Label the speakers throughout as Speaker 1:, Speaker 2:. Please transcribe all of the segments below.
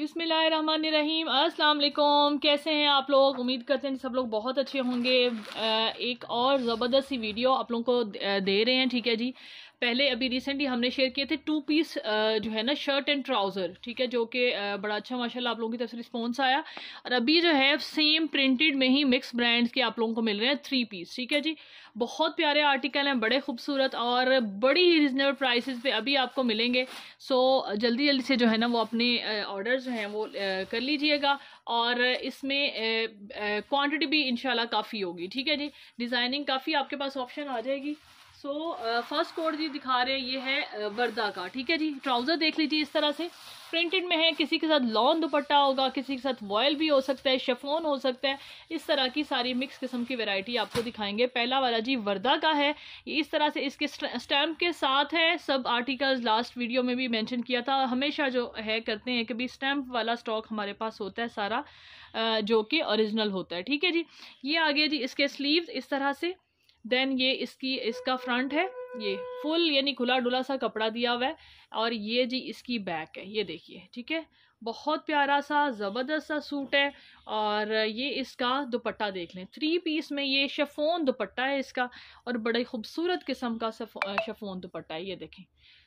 Speaker 1: बिसमीम अस्सलाम कैसे हैं आप लोग उम्मीद करते हैं सब लोग बहुत अच्छे होंगे एक और ज़बरदस्त सी वीडियो आप लोगों को दे रहे हैं ठीक है जी पहले अभी रिसेंटली हमने शेयर किए थे टू पीस जो है ना शर्ट एंड ट्राउज़र ठीक है जो कि बड़ा अच्छा माशाल्लाह आप लोगों की तरफ से रिस्पॉन्स आया और अभी जो है सेम प्रिंटेड में ही मिक्स ब्रांड्स के आप लोगों को मिल रहे हैं थ्री पीस ठीक है जी बहुत प्यारे आर्टिकल हैं बड़े खूबसूरत और बड़ी ही रिजनेबल प्राइसेस पे अभी आपको मिलेंगे सो जल्दी जल्दी से जो है ना वो अपने ऑर्डर जो हैं वो कर लीजिएगा और इसमें क्वांटिटी भी इंशाल्लाह काफ़ी होगी ठीक है जी डिज़ाइनिंग काफ़ी आपके पास ऑप्शन आ जाएगी सो फर्स्ट कोड जी दिखा रहे हैं ये है वर्दा का ठीक है जी ट्राउज़र देख लीजिए इस तरह से प्रिंटेड में है किसी के साथ लॉन दुपट्टा होगा किसी के साथ वॉयल भी हो सकता है शेफोन हो सकता है इस तरह की सारी मिक्स किस्म की वैरायटी आपको दिखाएंगे पहला वाला जी वर्दा का है ये इस तरह से इसके स्टैम्प के साथ है सब आर्टिकल्स लास्ट वीडियो में भी मैंशन किया था हमेशा जो है करते हैं कि भाई स्टैम्प वाला स्टॉक हमारे पास होता है सारा जो कि ओरिजिनल होता है ठीक है जी ये आगे जी इसके स्लीव इस तरह से देन ये इसकी इसका फ्रंट है ये फुल यानी खुला डुला सा कपड़ा दिया हुआ है और ये जी इसकी बैक है ये देखिए ठीक है बहुत प्यारा सा ज़बरदस्त सा सूट है और ये इसका दुपट्टा देख लें थ्री पीस में ये शेफोन दुपट्टा है इसका और बड़े खूबसूरत किस्म का शेफोन दुपट्टा है ये देखें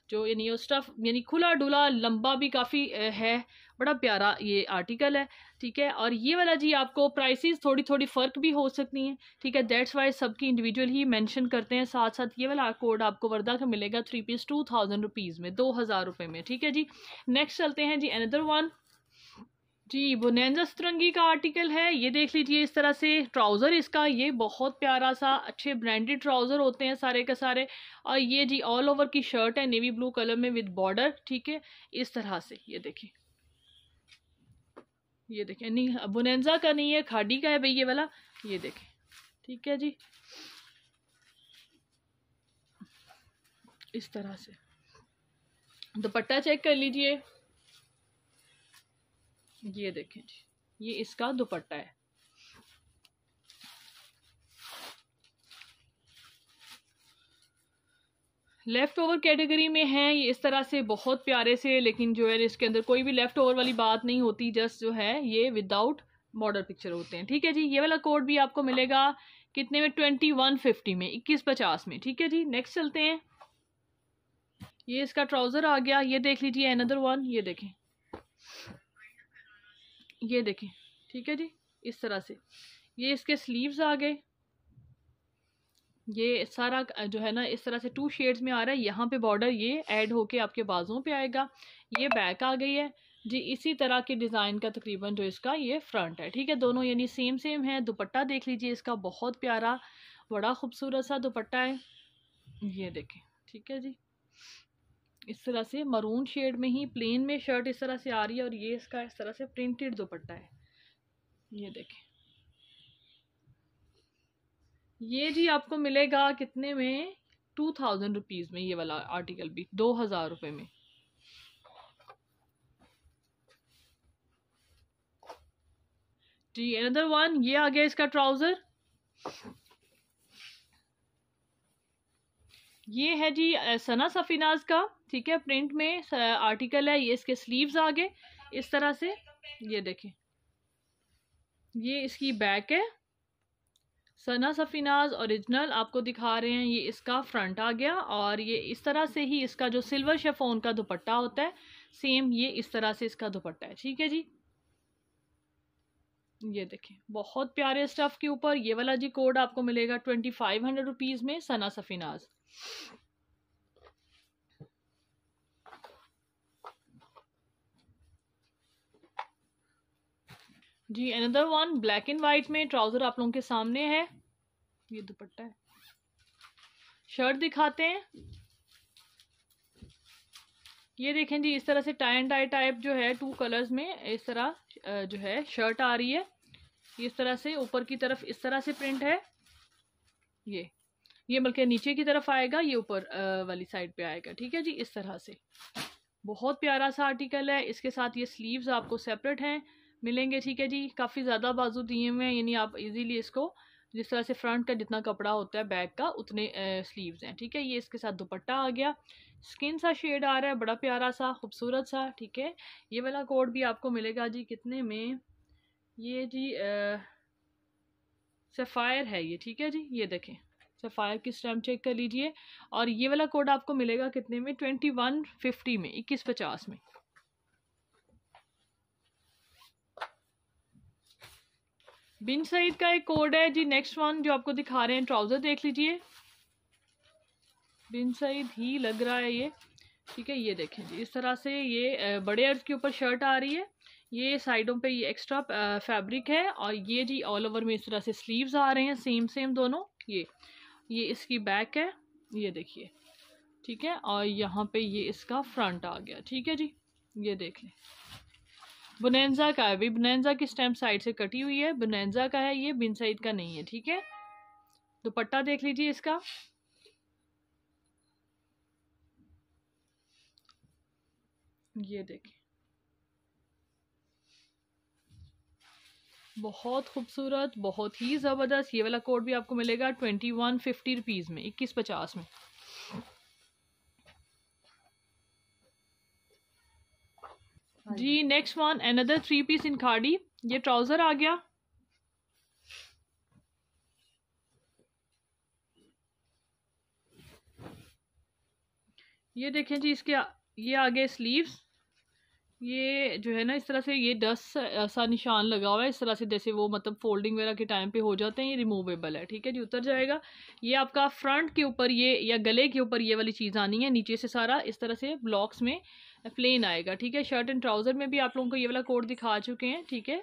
Speaker 1: जो यानी ये स्टफ़ यानी खुला डुला लंबा भी काफ़ी है बड़ा प्यारा ये आर्टिकल है ठीक है और ये वाला जी आपको प्राइसेस थोड़ी थोड़ी फ़र्क भी हो सकती हैं ठीक है दैट्स वाई सबकी इंडिविजुअल ही मेंशन करते हैं साथ साथ ये वाला कोड आपको वर्दा का मिलेगा three piece two thousand rupees में दो हज़ार रुपये में ठीक है जी नेक्स्ट चलते हैं जी अनदर वन जी बुनैजा सतरंगी का आर्टिकल है ये देख लीजिए इस तरह से ट्राउज़र इसका ये बहुत प्यारा सा अच्छे ब्रांडेड ट्राउज़र होते हैं सारे के सारे और ये जी ऑल ओवर की शर्ट है नेवी ब्लू कलर में विद बॉर्डर ठीक है इस तरह से ये देखिए ये देखिए नहीं बुनैजा का नहीं है खाडी का है भाई ये वाला ये देखें ठीक है जी इस तरह से दुपट्टा चेक कर लीजिए ये देखें जी ये इसका दुपट्टा है लेफ़्ट ओवर कैटेगरी में है ये इस तरह से बहुत प्यारे से लेकिन जो है इसके अंदर कोई भी लेफ़्ट ओवर वाली बात नहीं होती जस्ट जो है ये विदाउट बॉर्डर पिक्चर होते हैं ठीक है जी ये वाला कोड भी आपको मिलेगा कितने में ट्वेंटी वन फिफ्टी में इक्कीस पचास में ठीक है जी नेक्स्ट चलते हैं ये इसका ट्राउज़र आ गया ये देख लीजिए अनदर वन ये देखें ये देखें ठीक है जी इस तरह से ये इसके स्लीव्स आ गए ये सारा जो है ना इस तरह से टू शेड्स में आ रहा है यहाँ पे बॉर्डर ये ऐड होके आपके बाजों पे आएगा ये बैक आ गई है जी इसी तरह के डिज़ाइन का तकरीबन जो इसका ये फ्रंट है ठीक है दोनों यानी सेम सेम है दुपट्टा देख लीजिए इसका बहुत प्यारा बड़ा खूबसूरत सा दुपट्टा है ये देखें ठीक है जी इस तरह से मरून शेड में ही प्लेन में शर्ट इस तरह से आ रही है और ये इसका इस तरह से प्रिंटेड दुपट्टा है ये देखें ये जी आपको मिलेगा कितने में टू थाउजेंड रुपीज़ में ये वाला आर्टिकल भी दो हज़ार रुपये में जी अनदर वन ये आ गया इसका ट्राउज़र ये है जी सना सफिनाज का ठीक है प्रिंट में आर्टिकल है ये इसके स्लीव्स आगे इस तरह से ये देखें ये इसकी बैक है सना सफिनाज ओरिजिनल आपको दिखा रहे हैं ये इसका फ्रंट आ गया और ये इस तरह से ही इसका जो सिल्वर शेफोन का दुपट्टा होता है सेम ये इस तरह से इसका दुपट्टा है ठीक है जी ये देखें बहुत प्यारे स्टफ़ के ऊपर ये वाला जी कोड आपको मिलेगा ट्वेंटी फाइव हंड्रेड रुपीज़ में Sana Safinaz ji another one black and white में ट्राउज़र आप लोगों के सामने है ये दुपट्टा है शर्ट दिखाते हैं ये देखें जी इस तरह से टाई एंड टाई टाइप जो है टू कलर्स में इस तरह जो है शर्ट आ रही है इस तरह से ऊपर की तरफ इस तरह से प्रिंट है ये ये बल्कि नीचे की तरफ आएगा ये ऊपर वाली साइड पे आएगा ठीक है जी इस तरह से बहुत प्यारा सा आर्टिकल है इसके साथ ये स्लीव्स आपको सेपरेट हैं मिलेंगे ठीक है जी काफ़ी ज़्यादा बाजू दिए हुए हैं यानी आप इजीली इसको जिस तरह से फ्रंट का जितना कपड़ा होता है बैक का उतने स्लीव्स हैं ठीक है ये इसके साथ दुपट्टा आ गया स्किन सा शेड आ रहा है बड़ा प्यारा सा खूबसूरत सा ठीक है ये वाला कोड भी आपको मिलेगा जी कितने में ये जी सफ़ायर है ये ठीक है जी ये देखें सफ़ायर की स्टैम चेक कर लीजिए और ये वाला कोड आपको मिलेगा कितने में ट्वेंटी वन फिफ्टी में इक्कीस पचास में बिन सईद का एक कोड है जी नेक्स्ट वन जो आपको दिखा रहे हैं ट्राउज़र देख लीजिए बिन सईद ही लग रहा है ये ठीक है ये देखें जी इस तरह से ये बड़े अर्ज के ऊपर शर्ट आ रही है ये साइडों पे ये एक्स्ट्रा फैब्रिक है और ये जी ऑल ओवर में इस तरह से स्लीव्स आ रहे हैं सेम सेम दोनों ये ये इसकी बैक है ये देखिए ठीक है और यहाँ पे ये इसका फ्रंट आ गया ठीक है जी ये देख लें बुनैजा का है अभी बुनैजा की स्टैम्प साइड से कटी हुई है बुनैजा का है ये बिन साइड का नहीं है ठीक है दुपट्टा देख लीजिए इसका ये देखिए बहुत खूबसूरत बहुत ही ज़बरदस्त ये वाला कोड भी आपको मिलेगा ट्वेंटी वन फिफ्टी रुपीज़ में इक्कीस पचास में जी next one another three piece in खाड़ी ये ट्राउजर आ गया ये देखें जी इसके आ, ये आ गए स्लीव्स ये जो है ना इस तरह से ये डस्ट ऐसा निशान लगा हुआ है इस तरह से जैसे वो मतलब फोल्डिंग वगैरह के टाइम पे हो जाते हैं ये रिमूवेबल है ठीक है जी उतर जाएगा ये आपका फ्रंट के ऊपर ये या गले के ऊपर ये वाली चीज़ आनी है नीचे से सारा इस तरह से ब्लॉक्स में प्लेन आएगा ठीक है शर्ट एंड ट्राउज़र में भी आप लोगों को ये वाला कोड दिखा चुके हैं ठीक है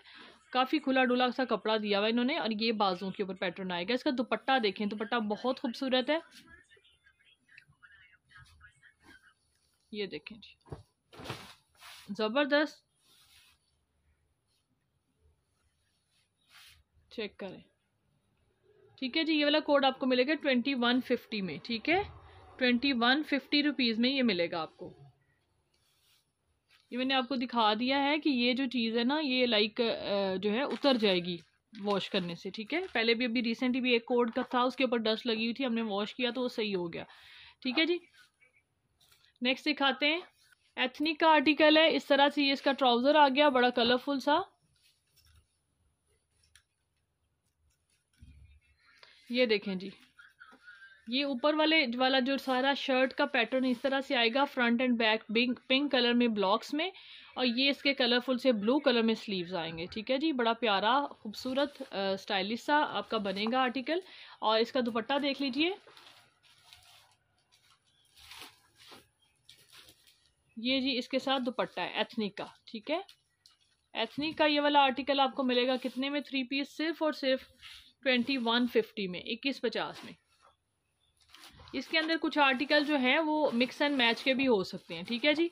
Speaker 1: काफ़ी खुला डुला सा कपड़ा दिया हुआ है इन्होंने और ये बाजुओं के ऊपर पैटर्न आएगा इसका दुपट्टा देखें दुपट्टा बहुत खूबसूरत है ये देखें जी ज़बरदस्त चेक करें ठीक है जी ये वाला कोड आपको मिलेगा ट्वेंटी वन फिफ्टी में ठीक है ट्वेंटी वन फिफ्टी रुपीज़ में ये मिलेगा आपको ये मैंने आपको दिखा दिया है कि ये जो चीज़ है ना ये लाइक जो है उतर जाएगी वॉश करने से ठीक है पहले भी अभी रिसेंटली भी एक कोड का था उसके ऊपर डस्ट लगी हुई थी हमने वॉश किया तो वो सही हो गया ठीक है जी नेक्स्ट दिखाते हैं एथनिक का आर्टिकल है इस तरह से ये इसका ट्राउज़र आ गया बड़ा कलरफुल सा ये देखें जी ये ऊपर वाले वाला जो सारा शर्ट का पैटर्न इस तरह से आएगा front and back pink pink colour में ब्लॉक्स में और ये इसके कलरफुल से ब्लू कलर में स्लीव्स आएंगे ठीक है जी बड़ा प्यारा खूबसूरत स्टाइलिश सा आपका बनेगा आर्टिकल और इसका दुपट्टा देख लीजिए ये जी इसके साथ दुपट्टा है एथनिक का ठीक है एथनिक का ये वाला आर्टिकल आपको मिलेगा कितने में थ्री पीस सिर्फ और सिर्फ ट्वेंटी वन फिफ्टी में इक्कीस पचास में इसके अंदर कुछ आर्टिकल जो है वो मिक्स एंड मैच के भी हो सकते हैं ठीक है जी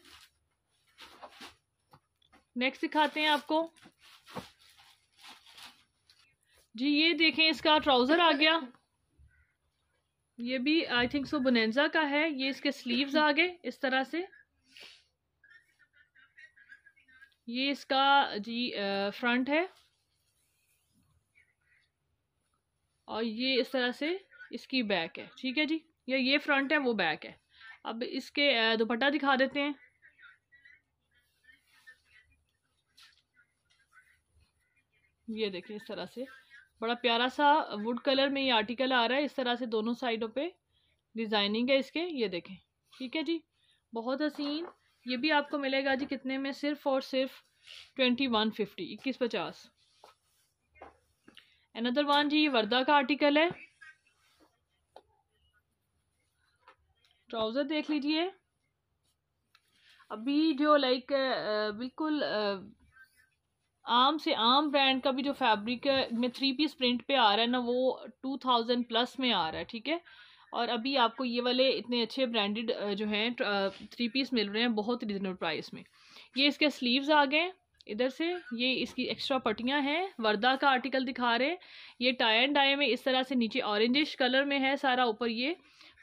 Speaker 1: नेक्स्ट दिखाते हैं आपको जी ये देखें इसका ट्राउज़र आ गया ये भी आई थिंक सो बुनेंजा का है ये इसके स्लीव्स आ गए इस तरह से ये इसका जी फ्रंट है और ये इस तरह से इसकी बैक है ठीक है जी या ये फ्रंट है वो बैक है अब इसके दुपट्टा दिखा देते हैं ये देखें इस तरह से बड़ा प्यारा सा वुड कलर में ये आर्टिकल आ रहा है इस तरह से दोनों साइडों पे डिज़ाइनिंग है इसके ये देखें ठीक है जी बहुत हसीन ये भी आपको मिलेगा जी कितने में सिर्फ और सिर्फ ट्वेंटी वन फिफ्टी इक्कीस पचास एनदर वन जी ये वर्दा का आर्टिकल है ट्राउज़र देख लीजिए अभी जो लाइक बिल्कुल आम से आम ब्रांड का भी जो फैब्रिक में थ्री पीस प्रिंट पे आ रहा है ना वो टू थाउजेंड प्लस में आ रहा है ठीक है और अभी आपको ये वाले इतने अच्छे ब्रांडेड जो हैं थ्री पीस मिल रहे हैं बहुत रिजनेबल प्राइस में ये इसके स्लीव्स आ गए इधर से ये इसकी एक्स्ट्रा पट्टियाँ हैं वर्दा का आर्टिकल दिखा रहे हैं ये टाई एंड डाई में इस तरह से नीचे ऑरेंजिश कलर में है सारा ऊपर ये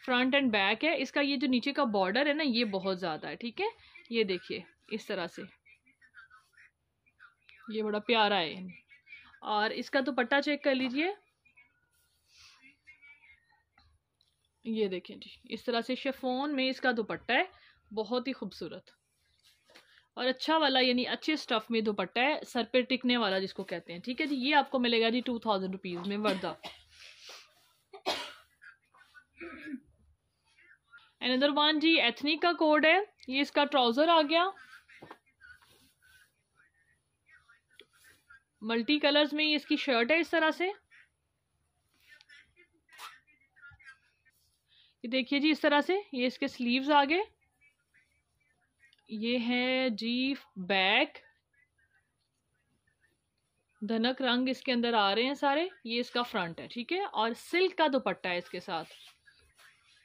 Speaker 1: फ्रंट एंड बैक है इसका ये जो नीचे का बॉर्डर है ना ये बहुत ज़्यादा है ठीक है ये देखिए इस तरह से ये बड़ा प्यारा है और इसका दुपट्टा चेक कर लीजिए ये देखें जी इस तरह से शेफोन में इसका दुपट्टा है बहुत ही खूबसूरत और अच्छा वाला यानी अच्छे स्टफ़ में दुपट्टा है सर पे टिकने वाला जिसको कहते हैं ठीक है जी ये आपको मिलेगा जी टू थाउजेंड रुपीज़ में वर्दा एनदर वन जी एथनिक का कोड है ये इसका ट्राउज़र आ गया मल्टी कलर्स में ये इसकी शर्ट है इस तरह से ये देखिए जी इस तरह से ये इसके स्लीव्स आ गए ये है जी बैक धनक रंग इसके अंदर आ रहे हैं सारे ये इसका फ्रंट है ठीक है और सिल्क का दुपट्टा है इसके साथ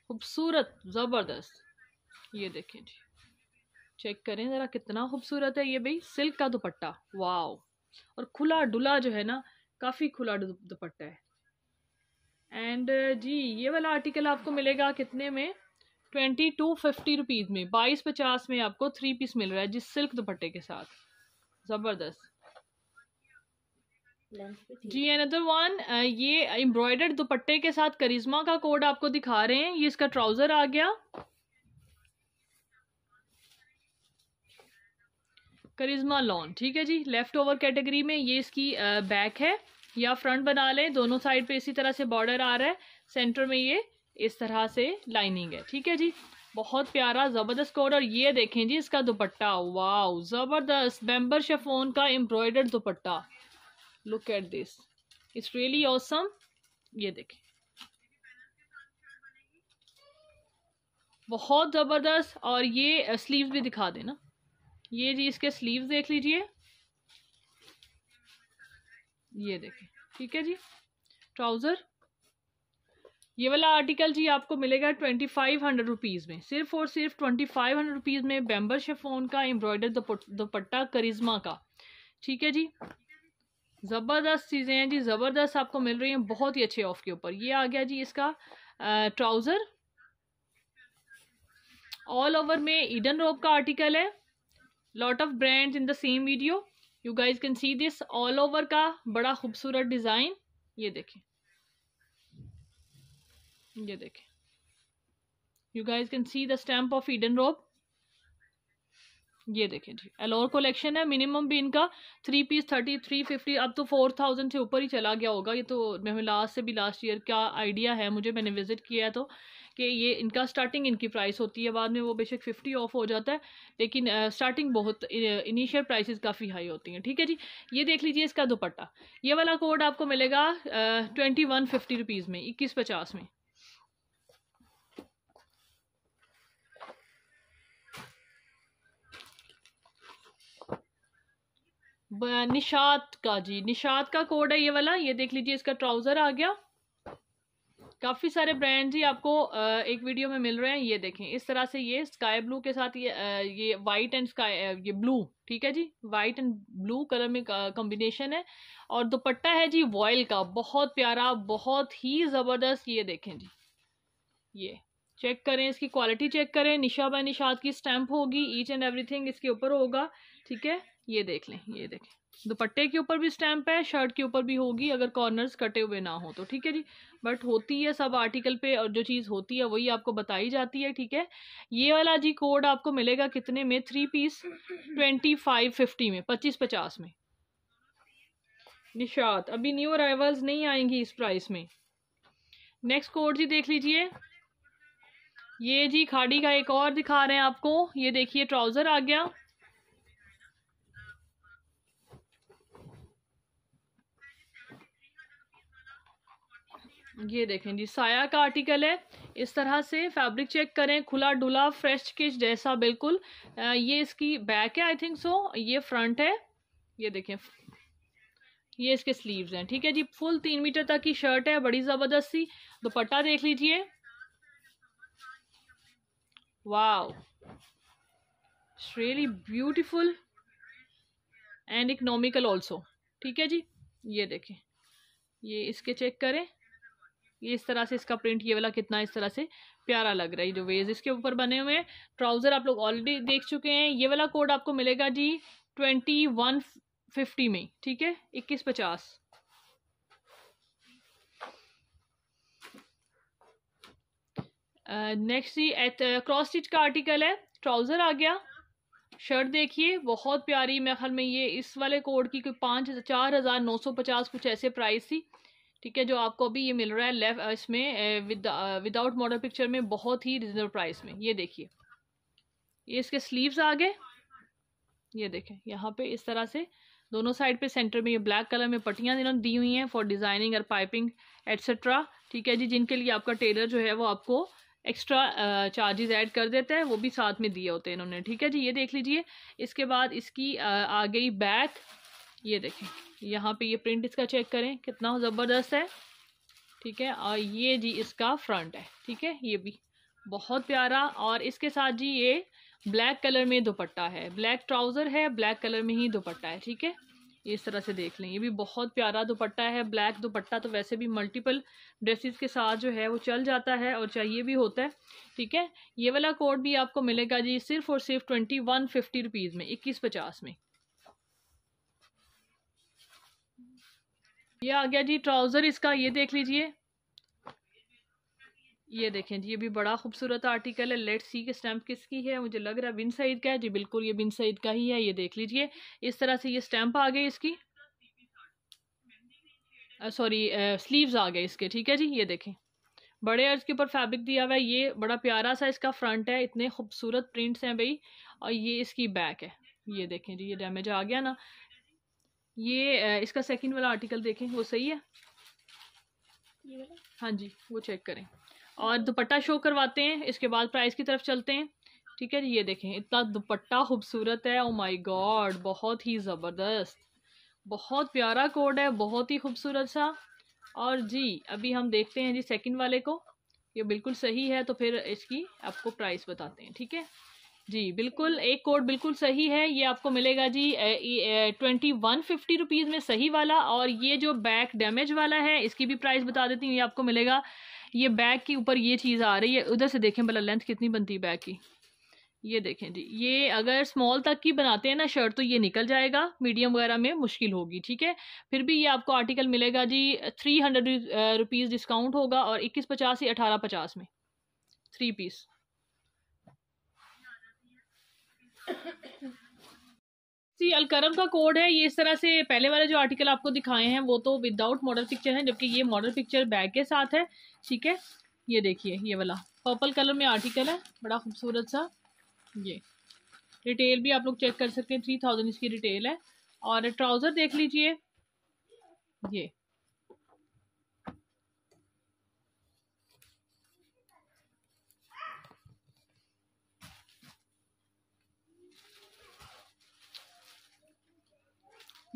Speaker 1: खूबसूरत ज़बरदस्त ये देखें जी चेक करें ज़रा कितना खूबसूरत है ये भाई सिल्क का दुपट्टा वाओ और खुला डुला जो है ना काफ़ी खुला दुपट्टा है एंड uh, जी ये वाला आर्टिकल आपको मिलेगा कितने में ट्वेंटी टू फिफ्टी रुपीज़ में बाईस पचास में आपको थ्री पीस मिल रहा है जिस सिल्क दुपट्टे के साथ ज़बरदस्त जी अनदर वन uh, ये एम्ब्रॉयडर्ड दुपट्टे के साथ करिश्मा का कोड आपको दिखा रहे हैं ये इसका ट्राउज़र आ गया करिश्मा लॉन ठीक है जी लेफ्ट ओवर कैटेगरी में ये इसकी बैक uh, है या फ्रंट बना लें दोनों साइड पे इसी तरह से बॉर्डर आ रहा है सेंटर में ये इस तरह से लाइनिंग है ठीक है जी बहुत प्यारा ज़बरदस्त कोड और ये देखें जी इसका दुपट्टा वाओ ज़बरदस्त बेम्बर शेफोन का एम्ब्रॉयडर्ड दुपट्टा look at this it's really awesome ये देखें बहुत ज़बरदस्त और ये स्लीव्स भी दिखा देना ये जी इसके स्लीव्स देख लीजिए ये देखें ठीक है जी ट्राउज़र ये वाला आर्टिकल जी आपको मिलेगा ट्वेंटी फाइव हंड्रेड रुपीज़ में सिर्फ और सिर्फ ट्वेंटी फाइव हंड्रेड रुपीज़ में बैम्बर शेफोन का एम्ब्रॉयडर दुपट्टा करिश्मा का ठीक है जी ज़बरदस्त चीज़ें हैं जी ज़बरदस्त आपको मिल रही हैं बहुत ही अच्छे ऑफ के ऊपर ये आ गया जी इसका ट्राउज़र ऑल ओवर में ईडन रोप का आर्टिकल है lot of brands in the same video you guys can see this all over का बड़ा खूबसूरत डिज़ाइन ये देखें ये देखें you guys can see the stamp of Eden Robe ये देखें जी एलोर कलेक्शन है मिनिमम भी इनका three piece thirty three fifty अब तो फोर थाउजेंड से ऊपर ही चला गया होगा ये तो मैं लास्ट से भी लास्ट ईयर का आइडिया है मुझे मैंने विज़िट किया है तो कि ये इनका स्टार्टिंग इनकी प्राइस होती है बाद में वो बेशक फिफ्टी ऑफ हो जाता है लेकिन स्टार्टिंग बहुत इनिशियल प्राइसेस काफ़ी हाई होती हैं ठीक है जी ये देख लीजिए इसका दुपट्टा ये वाला कोड आपको मिलेगा ट्वेंटी वन फिफ्टी रुपीज़ में इक्कीस पचास में निशात का जी निशात का कोड है ये वाला ये देख लीजिए इसका ट्राउज़र आ गया काफ़ी सारे ब्रांड ही आपको एक वीडियो में मिल रहे हैं ये देखें इस तरह से ये स्काई ब्लू के साथ ये ये वाइट एंड स्काई ये ब्लू ठीक है जी वाइट एंड ब्लू कलर में कॉम्बिनेशन है और दुपट्टा है जी वॉयल का बहुत प्यारा बहुत ही ज़बरदस्त ये देखें जी ये चेक करें इसकी क्वालिटी चेक करें निशा बाय निशाद की स्टैंप होगी ईच एंड एवरीथिंग इसके ऊपर होगा ठीक है ये देख लें ये देखें दुपट्टे के ऊपर भी स्टैम्प है शर्ट के ऊपर भी होगी अगर कॉर्नर्स कटे हुए ना हो तो ठीक है जी बट होती है सब आर्टिकल पे और जो चीज़ होती है वही आपको बताई जाती है ठीक है ये वाला जी कोड आपको मिलेगा कितने में three piece twenty five fifty में पच्चीस पचास में निशात अभी न्यू अराइवल्स नहीं आएंगी इस प्राइस में नेक्स्ट कोड जी देख लीजिए ये जी खाड़ी का एक और दिखा रहे हैं आपको ये देखिए ट्राउज़र आ गया ये देखें जी साया का आर्टिकल है इस तरह से फैब्रिक चेक करें खुला डुला फ्रेश स्टिच जैसा बिल्कुल ये इसकी बैक है आई थिंक सो ये फ्रंट है ये देखें ये इसके स्लीव्स हैं ठीक है जी फुल तीन मीटर तक की शर्ट है बड़ी ज़बरदस्त सी दुपट्टा देख लीजिए wow really beautiful and economical also ठीक है जी ये देखें ये इसके चेक करें ये इस तरह से इसका प्रिंट ये वाला कितना इस तरह से प्यारा लग रहा है जो वेज इसके ऊपर बने हुए हैं ट्राउज़र आप लोग ऑलरेडी देख चुके हैं ये वाला कोड आपको मिलेगा जी ट्वेंटी वन फिफ्टी में ठीक है इक्कीस पचास नेक्स्ट जी एट क्रॉस स्टिच का आर्टिकल है ट्राउज़र आ गया शर्ट देखिए बहुत प्यारी मेरे ख्याल में ये इस वाले कोड की कोई पाँच चार हज़ार नौ सौ पचास कुछ ऐसे प्राइस थी ठीक है जो आपको अभी ये मिल रहा है लेफ्ट इसमें विद विदाउट मॉडल पिक्चर में बहुत ही रिजनेबल प्राइस में ये देखिए ये इसके स्लीव्स आ गए ये देखें यहाँ पे इस तरह से दोनों साइड पे सेंटर में ये ब्लैक कलर में पट्टियाँ इन्होंने दी हुई हैं फॉर डिज़ाइनिंग और पाइपिंग एट्सट्रा ठीक है जी जिनके लिए आपका टेलर जो है वो आपको एक्स्ट्रा चार्जेस ऐड कर देता है वो भी साथ में दिए होते हैं इन्होंने ठीक है जी ये देख लीजिए इसके बाद इसकी आ, आ गई बैक ये देखें यहाँ पे ये प्रिंट इसका चेक करें कितना ज़बरदस्त है ठीक है और ये जी इसका फ्रंट है ठीक है ये भी बहुत प्यारा और इसके साथ जी ये ब्लैक कलर में दुपट्टा है ब्लैक ट्राउज़र है ब्लैक कलर में ही दुपट्टा है ठीक है इस तरह से देख लें ये भी बहुत प्यारा दुपट्टा है ब्लैक दुपट्टा तो वैसे भी मल्टीपल ड्रेसेस के साथ जो है वो चल जाता है और चाहिए भी होता है ठीक है ये वाला कोड भी आपको मिलेगा जी सिर्फ और सिर्फ ट्वेंटी वन फिफ्टी रुपीज़ में इक्कीस पचास में ये आ गया जी ट्राउज़र इसका ये देख लीजिए ये देखें जी ये भी बड़ा खूबसूरत आर्टिकल है लेट सी के स्टैम्प किसकी है मुझे लग रहा है बिन सईद का है जी बिल्कुल ये बिन सईद का ही है ये देख लीजिए इस तरह से ये स्टैम्प आ गई इसकी सॉरी स्लीव्स आ गए इसके ठीक है जी ये देखें बड़े अर्ज के ऊपर फैब्रिक दिया हुआ है ये बड़ा प्यारा सा इसका फ्रंट है इतने खूबसूरत प्रिंट्स हैं भाई और ये इसकी बैक है ये देखें जी ये डैमेज आ गया ना ये इसका सेकंड वाला आर्टिकल देखें वो सही है हाँ जी वो चेक करें और दुपट्टा शो करवाते हैं इसके बाद प्राइस की तरफ चलते हैं ठीक है ये देखें इतना दुपट्टा खूबसूरत है ओ माय गॉड बहुत ही ज़बरदस्त बहुत प्यारा कोड है बहुत ही खूबसूरत सा और जी अभी हम देखते हैं जी सेकंड वाले को ये बिल्कुल सही है तो फिर इसकी आपको प्राइस बताते हैं ठीक है जी बिल्कुल एक कोड बिल्कुल सही है ये आपको मिलेगा जी ट्वेंटी वन फिफ्टी रुपीज़ में सही वाला और ये जो बैक डैमेज वाला है इसकी भी प्राइस बता देती हूँ ये आपको मिलेगा ये बैग के ऊपर ये चीज़ आ रही है उधर से देखें भला लेंथ कितनी बनती है बैक की ये देखें जी ये अगर स्मॉल तक की बनाते हैं ना शर्ट तो ये निकल जाएगा मीडियम वगैरह में मुश्किल होगी ठीक है फिर भी ये आपको आर्टिकल मिलेगा जी थ्री हंड्रेड रुपीज़ डिस्काउंट होगा और इक्कीस पचास या अठारह पचास में थ्री पीस सी अलकरम का कोड है ये इस तरह से पहले वाले जो आर्टिकल आपको दिखाए हैं वो तो विदाउट मॉडल पिक्चर है जबकि ये मॉडल पिक्चर बैग के साथ है ठीक है ये देखिए ये वाला पर्पल कलर में आर्टिकल है बड़ा खूबसूरत सा ये रिटेल भी आप लोग चेक कर सकते हैं थ्री थाउजेंड इसकी रिटेल है और ट्राउज़र देख लीजिए ये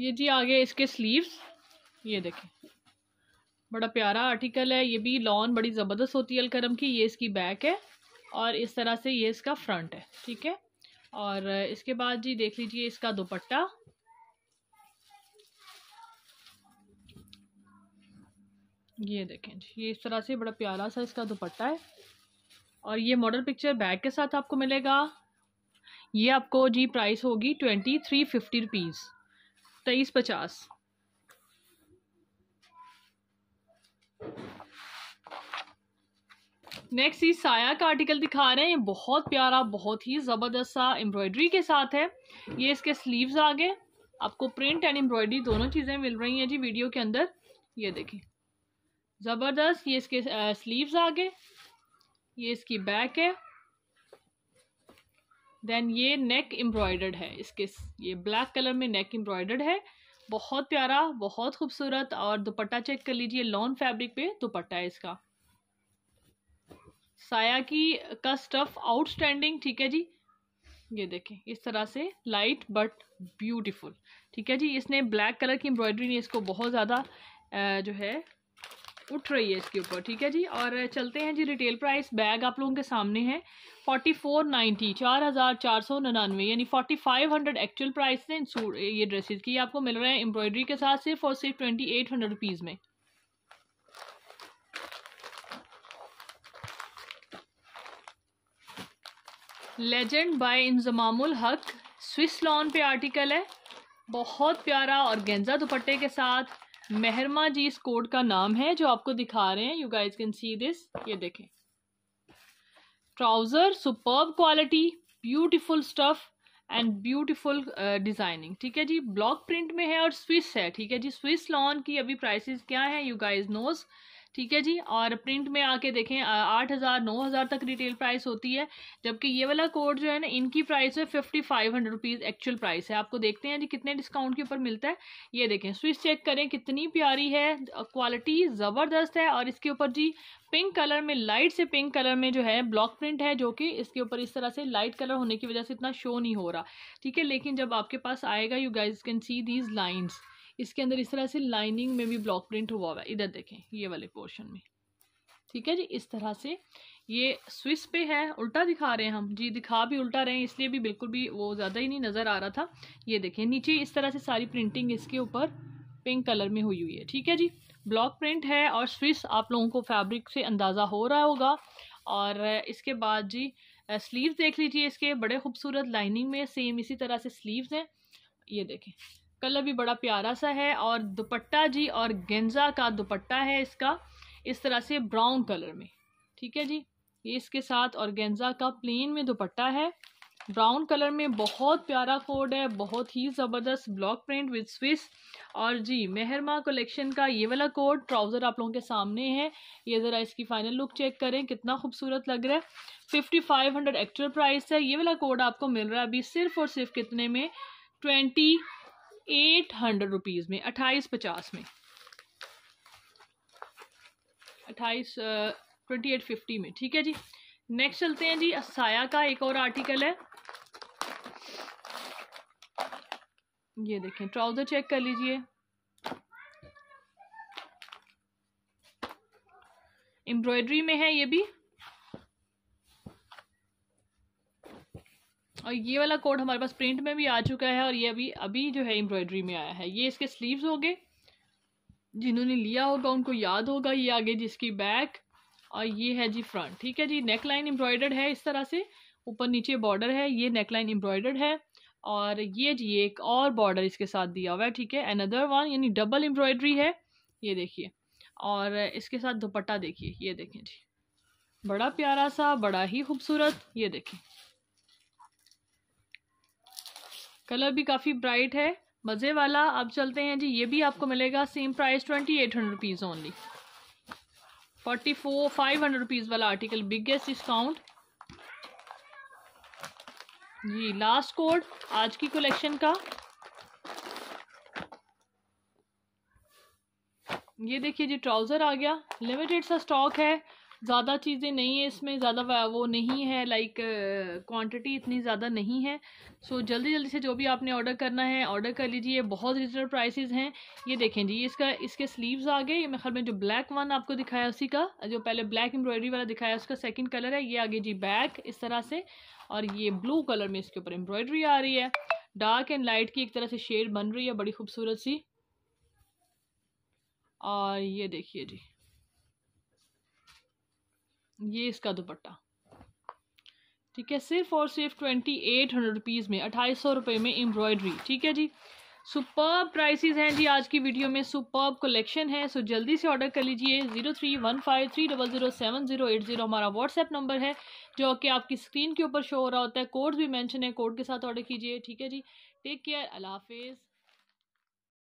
Speaker 1: ये जी आ गया इसके स्लीव्स ये देखें बड़ा प्यारा आर्टिकल है ये भी लॉन बड़ी ज़बरदस्त होती है अलकरम की ये इसकी बैक है और इस तरह से ये इसका फ्रंट है ठीक है और इसके बाद जी देख लीजिए इसका दुपट्टा ये देखें जी ये इस तरह से बड़ा प्यारा सा इसका दुपट्टा है और ये मॉडल पिक्चर बैग के साथ आपको मिलेगा ये आपको जी प्राइस होगी ट्वेंटी थ्री फिफ्टी रुपीज़ तेईस पचास नेक्स्ट ये साया का आर्टिकल दिखा रहे हैं ये बहुत प्यारा बहुत ही ज़बरदस्त सा एम्ब्रॉयडरी के साथ है ये इसके स्लीव्स आ गए आपको प्रिंट एंड एम्ब्रॉयडरी दोनों चीज़ें मिल रही हैं जी वीडियो के अंदर ये देखिए ज़बरदस्त ये इसके स्लीव्स आ गए ये इसकी बैक है देन ये नेक एम्ब्रॉयडर्ड है इसके ये ब्लैक कलर में नेक एम्ब्रॉयडर्ड है बहुत प्यारा बहुत खूबसूरत और दुपट्टा चेक कर लीजिए लॉन फैब्रिक पे दुपट्टा है इसका साया की का स्टफ आउटस्टैंडिंग ठीक है जी ये देखें इस तरह से लाइट बट ब्यूटीफुल ठीक है जी इसने ब्लैक कलर की एम्ब्रॉयडरी ने इसको बहुत ज़्यादा जो है उठ रही है इसके ऊपर ठीक है जी और चलते हैं जी रिटेल प्राइस बैग आप लोगों के सामने है फोर्टी फोर नाइन्टी चार हज़ार चार सौ निन्यानवे यानी forty five hundred actual price से ये ड्रेसेस की आपको मिल रहे हैं एम्ब्रॉयडरी के साथ सिर्फ और सिर्फ ट्वेंटी एट हंड्रेड रुपीज़ में legend by Inzamamul Haq Swiss lawn पे आर्टिकल है बहुत प्यारा और गेंजा दुपट्टे के साथ मेहरमा जी इस कोड का नाम है जो आपको दिखा रहे हैं you guys can see this ये देखें trouser superb quality beautiful stuff and beautiful designing ठीक है जी ब्लॉक प्रिंट में है और स्विस है ठीक है जी स्विस लॉन की अभी प्राइसेस क्या है यू गाइज नोज ठीक है जी और प्रिंट में आके देखें आठ हज़ार नौ हज़ार तक रिटेल प्राइस होती है जबकि ये वाला कोड जो है ना इनकी प्राइस है fifty five hundred rupees actual price है आपको देखते हैं जी कितने डिस्काउंट के ऊपर मिलता है ये देखें स्विच चेक करें कितनी प्यारी है क्वालिटी ज़बरदस्त है और इसके ऊपर जी पिंक कलर में लाइट से पिंक कलर में जो है ब्लॉक प्रिंट है जो कि इसके ऊपर इस तरह से लाइट कलर होने की वजह से इतना शो नहीं हो रहा ठीक है लेकिन जब आपके पास आएगा you guys can see these lines इसके अंदर इस तरह से लाइनिंग में भी ब्लॉक प्रिंट हुआ हुआ है इधर देखें ये वाले पोर्शन में ठीक है जी इस तरह से ये स्विस पे है उल्टा दिखा रहे हैं हम जी दिखा भी उल्टा रहे हैं इसलिए भी बिल्कुल भी वो ज़्यादा ही नहीं नज़र आ रहा था ये देखें नीचे इस तरह से सारी प्रिंटिंग इसके ऊपर पिंक कलर में हुई हुई है ठीक है जी ब्लॉक प्रिंट है और स्विस आप लोगों को फैब्रिक से अंदाज़ा हो रहा होगा और इसके बाद जी स्लीव देख लीजिए इसके बड़े खूबसूरत लाइनिंग में सेम इसी तरह से स्लीव्स हैं ये देखें कलर भी बड़ा प्यारा सा है और दुपट्टा जी और गेंजा का दुपट्टा है इसका इस तरह से ब्राउन कलर में ठीक है जी ये इसके साथ और गेंजा का प्लेन में दुपट्टा है ब्राउन कलर में बहुत प्यारा कोड है बहुत ही ज़बरदस्त ब्लॉक प्रिंट विद स्विस और जी मेहरमा कलेक्शन का ये वाला कोड ट्राउज़र आप लोगों के सामने है ये ज़रा इसकी फ़ाइनल लुक चेक करें कितना खूबसूरत लग रहा है fifty five hundred actual price है ये वाला कोड आपको मिल रहा है अभी सिर्फ और सिर्फ कितने में ट्वेंटी एट हंड्रेड रुपीज़ में अट्ठाईस पचास में अट्ठाईस ट्वेंटी एट फिफ्टी में ठीक है जी नेक्स्ट चलते हैं जी साया का एक और आर्टिकल है ये देखें ट्राउज़र चेक कर लीजिए एम्ब्रॉयडरी में है ये भी और ये वाला कोड हमारे पास प्रिंट में भी आ चुका है और ये अभी अभी जो है एम्ब्रॉयडरी में आया है ये इसके स्लीव्स हो गए जिन्होंने लिया होगा उनको याद होगा ये आगे जिसकी बैक और ये है जी फ्रंट ठीक है जी नेक लाइन एम्ब्रॉयडर्ड है इस तरह से ऊपर नीचे बॉर्डर है ये नेक लाइन एम्ब्रॉयडर्ड है और ये जी एक और बॉर्डर इसके साथ दिया हुआ है ठीक है अनदर वन यानी डबल एम्ब्रॉयडरी है ये देखिए और इसके साथ दुपट्टा देखिए ये देखें जी बड़ा प्यारा सा बड़ा ही खूबसूरत ये देखें कलर भी काफ़ी ब्राइट है मज़े वाला अब चलते हैं जी ये भी आपको मिलेगा same price twenty eight hundred rupees only forty four five hundred rupees वाला आर्टिकल बिगेस्ट डिस्काउंट जी लास्ट कोड आज की कलेक्शन का ये देखिए जी ट्राउज़र आ गया लिमिटेड सा स्टॉक है ज़्यादा चीज़ें नहीं है इसमें ज़्यादा वो नहीं है लाइक क्वांटिटी इतनी ज़्यादा नहीं है सो so, जल्दी जल्दी से जो भी आपने ऑर्डर करना है ऑर्डर कर लीजिए बहुत रिजनेबल प्राइसेस हैं ये देखें जी इसका इसके स्लीव्स आ गए मेरे ख्याल में जो ब्लैक वन आपको दिखाया उसी का जो पहले ब्लैक एम्ब्रॉयडरी वाला दिखाया उसका सेकेंड कलर है ये आगे जी बैक इस तरह से और ये ब्लू कलर में इसके ऊपर एम्ब्रॉयडरी आ रही है डार्क एंड लाइट की एक तरह से शेड बन रही है बड़ी खूबसूरत सी और ये देखिए जी ये इसका दुपट्टा ठीक है सिर्फ और सिर्फ ट्वेंटी एट हंड्रेड रुपीज़ में अट्ठाईस सौ रुपये में एम्ब्रॉयडरी ठीक है जी सुपर प्राइसेस हैं जी आज की वीडियो में सुपर कलेक्शन है सो जल्दी से ऑर्डर कर लीजिए zero three one five three double zero seven zero eight zero हमारा व्हाट्सएप नंबर है जो कि आपकी स्क्रीन के ऊपर शो हो रहा होता है कोड भी मैंशन है कोड के साथ ऑर्डर कीजिए ठीक है जी टेक केयर अल्लाह हाफिज़